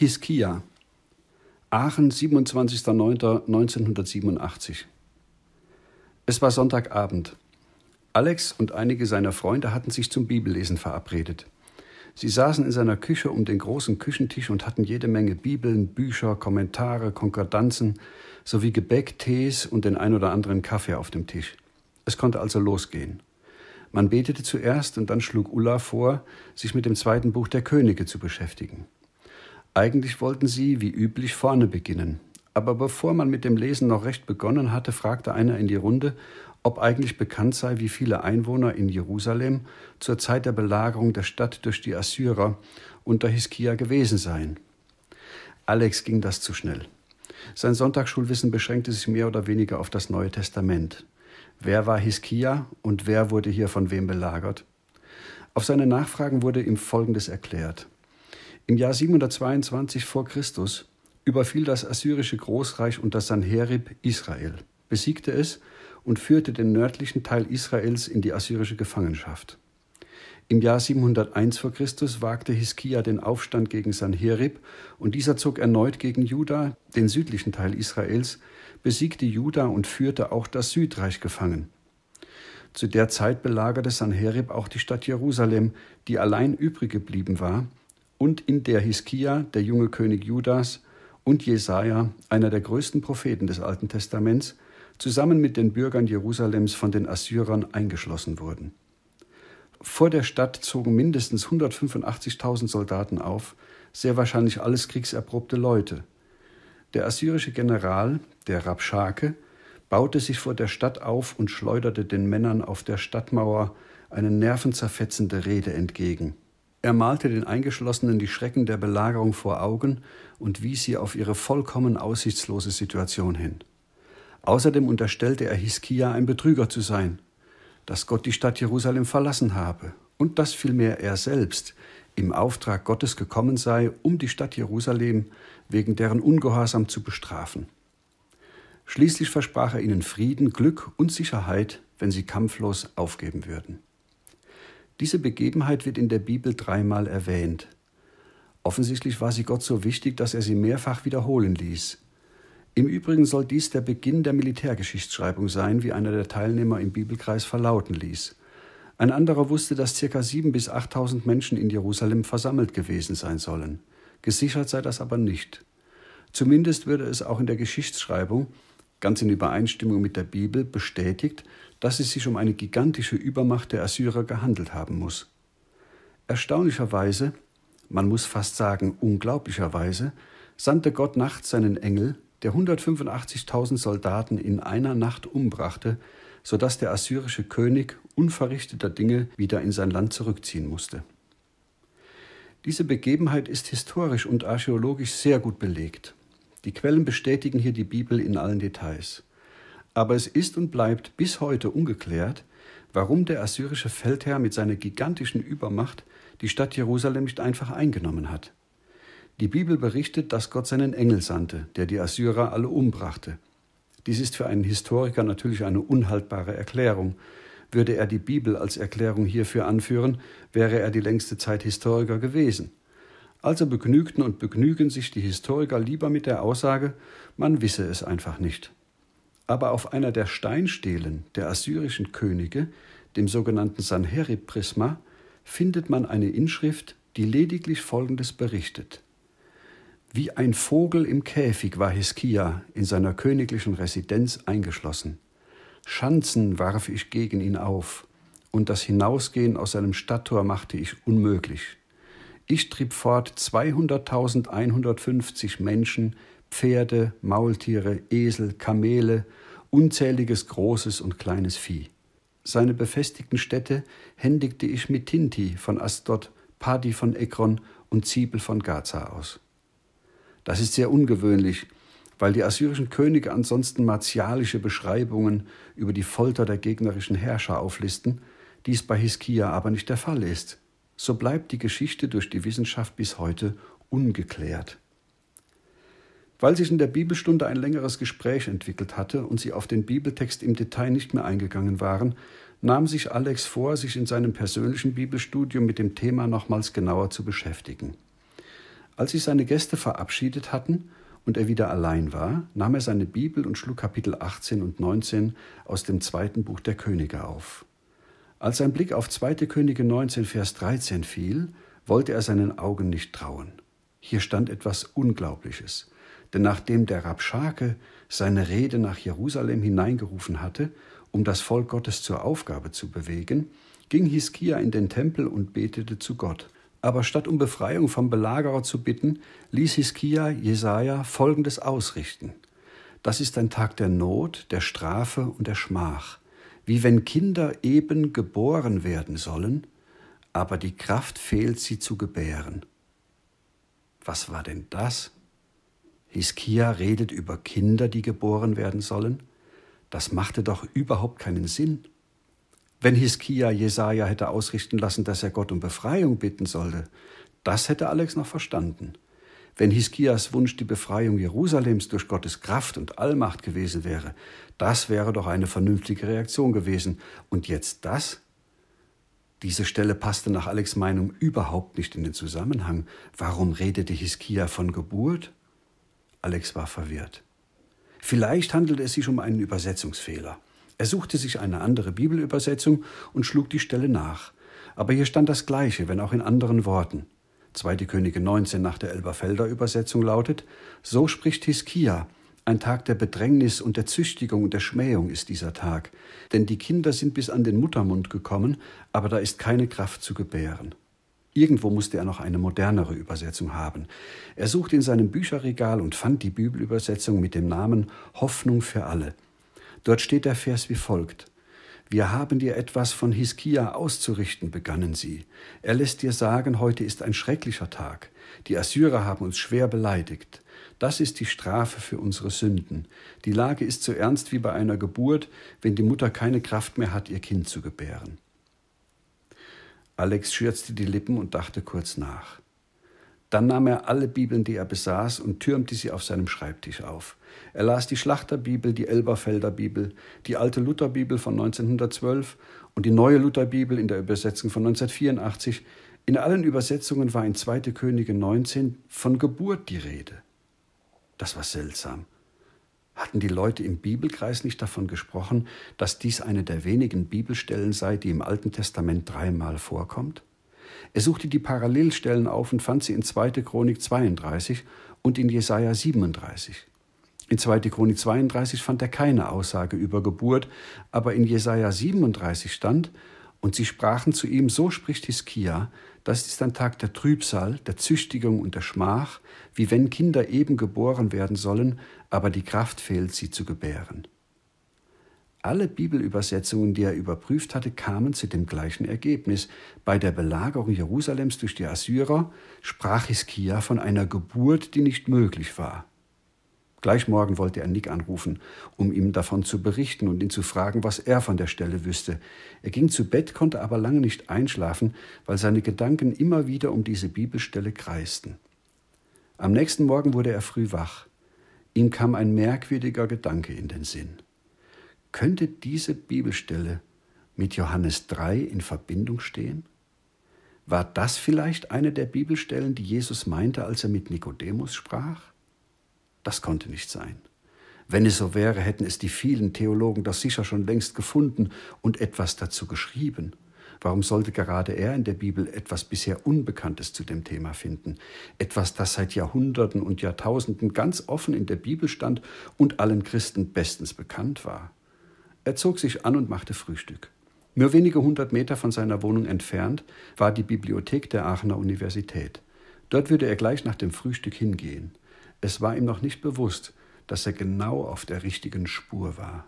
Hiskia. Aachen, 27.09.1987. Es war Sonntagabend. Alex und einige seiner Freunde hatten sich zum Bibellesen verabredet. Sie saßen in seiner Küche um den großen Küchentisch und hatten jede Menge Bibeln, Bücher, Kommentare, Konkordanzen sowie Gebäck, Tees und den ein oder anderen Kaffee auf dem Tisch. Es konnte also losgehen. Man betete zuerst und dann schlug Ulla vor, sich mit dem zweiten Buch der Könige zu beschäftigen. Eigentlich wollten sie, wie üblich, vorne beginnen. Aber bevor man mit dem Lesen noch recht begonnen hatte, fragte einer in die Runde, ob eigentlich bekannt sei, wie viele Einwohner in Jerusalem zur Zeit der Belagerung der Stadt durch die Assyrer unter Hiskia gewesen seien. Alex ging das zu schnell. Sein Sonntagsschulwissen beschränkte sich mehr oder weniger auf das Neue Testament. Wer war Hiskia und wer wurde hier von wem belagert? Auf seine Nachfragen wurde ihm Folgendes erklärt. Im Jahr 722 vor Christus überfiel das assyrische Großreich unter Sanherib Israel, besiegte es und führte den nördlichen Teil Israels in die assyrische Gefangenschaft. Im Jahr 701 vor Christus wagte Hiskia den Aufstand gegen Sanherib und dieser zog erneut gegen Juda, den südlichen Teil Israels, besiegte Juda und führte auch das Südreich gefangen. Zu der Zeit belagerte Sanherib auch die Stadt Jerusalem, die allein übrig geblieben war und in der Hiskia, der junge König Judas, und Jesaja, einer der größten Propheten des Alten Testaments, zusammen mit den Bürgern Jerusalems von den Assyrern eingeschlossen wurden. Vor der Stadt zogen mindestens 185.000 Soldaten auf, sehr wahrscheinlich alles kriegserprobte Leute. Der assyrische General, der Rabschake, baute sich vor der Stadt auf und schleuderte den Männern auf der Stadtmauer eine nervenzerfetzende Rede entgegen. Er malte den Eingeschlossenen die Schrecken der Belagerung vor Augen und wies sie auf ihre vollkommen aussichtslose Situation hin. Außerdem unterstellte er Hiskia, ein Betrüger zu sein, dass Gott die Stadt Jerusalem verlassen habe und dass vielmehr er selbst im Auftrag Gottes gekommen sei, um die Stadt Jerusalem wegen deren Ungehorsam zu bestrafen. Schließlich versprach er ihnen Frieden, Glück und Sicherheit, wenn sie kampflos aufgeben würden. Diese Begebenheit wird in der Bibel dreimal erwähnt. Offensichtlich war sie Gott so wichtig, dass er sie mehrfach wiederholen ließ. Im Übrigen soll dies der Beginn der Militärgeschichtsschreibung sein, wie einer der Teilnehmer im Bibelkreis verlauten ließ. Ein anderer wusste, dass ca. 7.000 bis 8.000 Menschen in Jerusalem versammelt gewesen sein sollen. Gesichert sei das aber nicht. Zumindest würde es auch in der Geschichtsschreibung, ganz in Übereinstimmung mit der Bibel, bestätigt, dass es sich um eine gigantische Übermacht der Assyrer gehandelt haben muss. Erstaunlicherweise, man muss fast sagen unglaublicherweise, sandte Gott nachts seinen Engel, der 185.000 Soldaten in einer Nacht umbrachte, sodass der assyrische König unverrichteter Dinge wieder in sein Land zurückziehen musste. Diese Begebenheit ist historisch und archäologisch sehr gut belegt. Die Quellen bestätigen hier die Bibel in allen Details aber es ist und bleibt bis heute ungeklärt, warum der assyrische Feldherr mit seiner gigantischen Übermacht die Stadt Jerusalem nicht einfach eingenommen hat. Die Bibel berichtet, dass Gott seinen Engel sandte, der die Assyrer alle umbrachte. Dies ist für einen Historiker natürlich eine unhaltbare Erklärung. Würde er die Bibel als Erklärung hierfür anführen, wäre er die längste Zeit Historiker gewesen. Also begnügten und begnügen sich die Historiker lieber mit der Aussage, man wisse es einfach nicht aber auf einer der Steinstelen der assyrischen Könige, dem sogenannten Sanherib-Prisma, findet man eine Inschrift, die lediglich Folgendes berichtet. Wie ein Vogel im Käfig war Hiskia in seiner königlichen Residenz eingeschlossen. Schanzen warf ich gegen ihn auf, und das Hinausgehen aus seinem Stadttor machte ich unmöglich. Ich trieb fort 200.150 Menschen Pferde, Maultiere, Esel, Kamele, unzähliges großes und kleines Vieh. Seine befestigten Städte händigte ich mit Tinti von Astot, Padi von Ekron und Zibel von Gaza aus. Das ist sehr ungewöhnlich, weil die assyrischen Könige ansonsten martialische Beschreibungen über die Folter der gegnerischen Herrscher auflisten, dies bei Hiskia aber nicht der Fall ist. So bleibt die Geschichte durch die Wissenschaft bis heute ungeklärt. Weil sich in der Bibelstunde ein längeres Gespräch entwickelt hatte und sie auf den Bibeltext im Detail nicht mehr eingegangen waren, nahm sich Alex vor, sich in seinem persönlichen Bibelstudium mit dem Thema nochmals genauer zu beschäftigen. Als sich seine Gäste verabschiedet hatten und er wieder allein war, nahm er seine Bibel und schlug Kapitel 18 und 19 aus dem zweiten Buch der Könige auf. Als sein Blick auf 2. Könige 19, Vers 13 fiel, wollte er seinen Augen nicht trauen. Hier stand etwas Unglaubliches. Denn nachdem der Rabschake seine Rede nach Jerusalem hineingerufen hatte, um das Volk Gottes zur Aufgabe zu bewegen, ging Hiskia in den Tempel und betete zu Gott. Aber statt um Befreiung vom Belagerer zu bitten, ließ Hiskia Jesaja folgendes ausrichten: Das ist ein Tag der Not, der Strafe und der Schmach, wie wenn Kinder eben geboren werden sollen, aber die Kraft fehlt, sie zu gebären. Was war denn das Hiskia redet über Kinder, die geboren werden sollen. Das machte doch überhaupt keinen Sinn. Wenn Hiskia Jesaja hätte ausrichten lassen, dass er Gott um Befreiung bitten sollte, das hätte Alex noch verstanden. Wenn Hiskias Wunsch die Befreiung Jerusalems durch Gottes Kraft und Allmacht gewesen wäre, das wäre doch eine vernünftige Reaktion gewesen. Und jetzt das? Diese Stelle passte nach Alex Meinung überhaupt nicht in den Zusammenhang. Warum redete Hiskia von Geburt? Alex war verwirrt. Vielleicht handelte es sich um einen Übersetzungsfehler. Er suchte sich eine andere Bibelübersetzung und schlug die Stelle nach. Aber hier stand das Gleiche, wenn auch in anderen Worten. Zweite Könige 19 nach der Elberfelder Übersetzung lautet: So spricht Hiskia, ein Tag der Bedrängnis und der Züchtigung und der Schmähung ist dieser Tag, denn die Kinder sind bis an den Muttermund gekommen, aber da ist keine Kraft zu gebären. Irgendwo musste er noch eine modernere Übersetzung haben. Er suchte in seinem Bücherregal und fand die Bibelübersetzung mit dem Namen Hoffnung für alle. Dort steht der Vers wie folgt. Wir haben dir etwas von Hiskia auszurichten, begannen sie. Er lässt dir sagen, heute ist ein schrecklicher Tag. Die Assyrer haben uns schwer beleidigt. Das ist die Strafe für unsere Sünden. Die Lage ist so ernst wie bei einer Geburt, wenn die Mutter keine Kraft mehr hat, ihr Kind zu gebären. Alex schürzte die Lippen und dachte kurz nach. Dann nahm er alle Bibeln, die er besaß, und türmte sie auf seinem Schreibtisch auf. Er las die Schlachterbibel, die Elberfelder Bibel, die alte Lutherbibel von 1912 und die neue Lutherbibel in der Übersetzung von 1984. In allen Übersetzungen war in 2. Könige 19 von Geburt die Rede. Das war seltsam. Hatten die Leute im Bibelkreis nicht davon gesprochen, dass dies eine der wenigen Bibelstellen sei, die im Alten Testament dreimal vorkommt? Er suchte die Parallelstellen auf und fand sie in 2. Chronik 32 und in Jesaja 37. In 2. Chronik 32 fand er keine Aussage über Geburt, aber in Jesaja 37 stand, und sie sprachen zu ihm, so spricht Hiskia, das ist ein Tag der Trübsal, der Züchtigung und der Schmach, wie wenn Kinder eben geboren werden sollen, aber die Kraft fehlt, sie zu gebären. Alle Bibelübersetzungen, die er überprüft hatte, kamen zu dem gleichen Ergebnis. Bei der Belagerung Jerusalems durch die Assyrer sprach Hiskia von einer Geburt, die nicht möglich war. Gleich morgen wollte er Nick anrufen, um ihm davon zu berichten und ihn zu fragen, was er von der Stelle wüsste. Er ging zu Bett, konnte aber lange nicht einschlafen, weil seine Gedanken immer wieder um diese Bibelstelle kreisten. Am nächsten Morgen wurde er früh wach. Ihm kam ein merkwürdiger Gedanke in den Sinn. Könnte diese Bibelstelle mit Johannes 3 in Verbindung stehen? War das vielleicht eine der Bibelstellen, die Jesus meinte, als er mit Nikodemus sprach? Das konnte nicht sein. Wenn es so wäre, hätten es die vielen Theologen doch sicher schon längst gefunden und etwas dazu geschrieben. Warum sollte gerade er in der Bibel etwas bisher Unbekanntes zu dem Thema finden? Etwas, das seit Jahrhunderten und Jahrtausenden ganz offen in der Bibel stand und allen Christen bestens bekannt war. Er zog sich an und machte Frühstück. Nur wenige hundert Meter von seiner Wohnung entfernt war die Bibliothek der Aachener Universität. Dort würde er gleich nach dem Frühstück hingehen. Es war ihm noch nicht bewusst, dass er genau auf der richtigen Spur war.